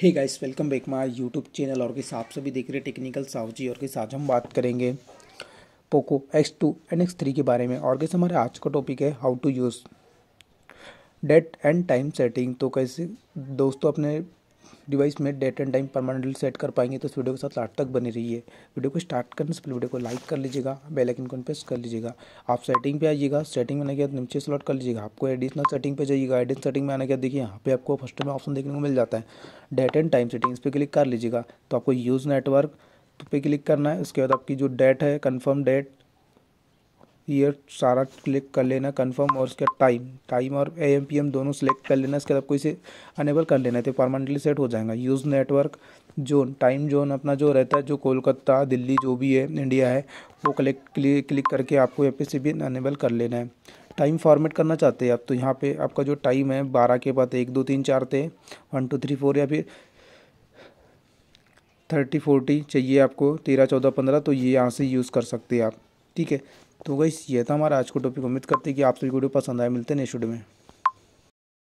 hey guys welcome back my YouTube channel और के साथ सभी देख रहे हैं टेक्निकल सावजी और के साथ हम बात करेंगे Poco X two and X three के बारे में और कैसे हमारे आज का टॉपिक है how to use date and time setting तो कैसे दोस्तों अपने डिवाइस में date and time permanently set कर पाएंगे तो इस वीडियो के साथ लास्ट तक बनी रहिए वीडियो को स्टार्ट करने से पहले वीडियो को लाइक कर लीजिएगा बेल आइकन को प्रेस कर लीजिएगा आप सेटिंग पे आइएगा सेटिंग में आने के बाद नीचे स्लॉट कर लीजिएगा आपको एडिशनल सेटिंग पे जाइएगा एडिशनल सेटिंग में आने के बाद देखिए यहाँ पे आपको फर्स्ट में ऑप्शन देखने को मिल जाता है डेट एंड टाइम सेटिंग इस पर क्लिक कर लीजिएगा तो आपको यूज़ नेटवर्क पे क्लिक करना है उसके बाद आपकी जो डेट है कन्फर्म डेट ये सारा क्लिक कर लेना कंफर्म और उसका टाइम टाइम और ए एम पी एम दोनों सेलेक्ट कर लेना इसके बाद आपको इसे अनेबल कर लेना तो परमानेंटली सेट हो जाएगा use network zone time zone अपना जो रहता है जो कोलकाता दिल्ली जो भी है इंडिया है वो कलेक्ट क्लिक क्लिक करके आपको यहाँ पे से भी अनेबल कर लेना है टाइम फॉर्मेट करना चाहते हैं आप तो यहाँ पे आपका जो टाइम है बारह के बाद एक दो तीन चार थे वन टू थ्री फोर या फिर थर्टी फोर्टी चाहिए आपको तेरह चौदह पंद्रह तो ये यहाँ से यूज़ कर सकते हैं आप ठीक है तो गई ये था हमारा आज का टॉपिक उम्मीद करते हैं कि आप सभी वीडियो पसंद आए मिलते हैं नेक्स्ट वीडियो में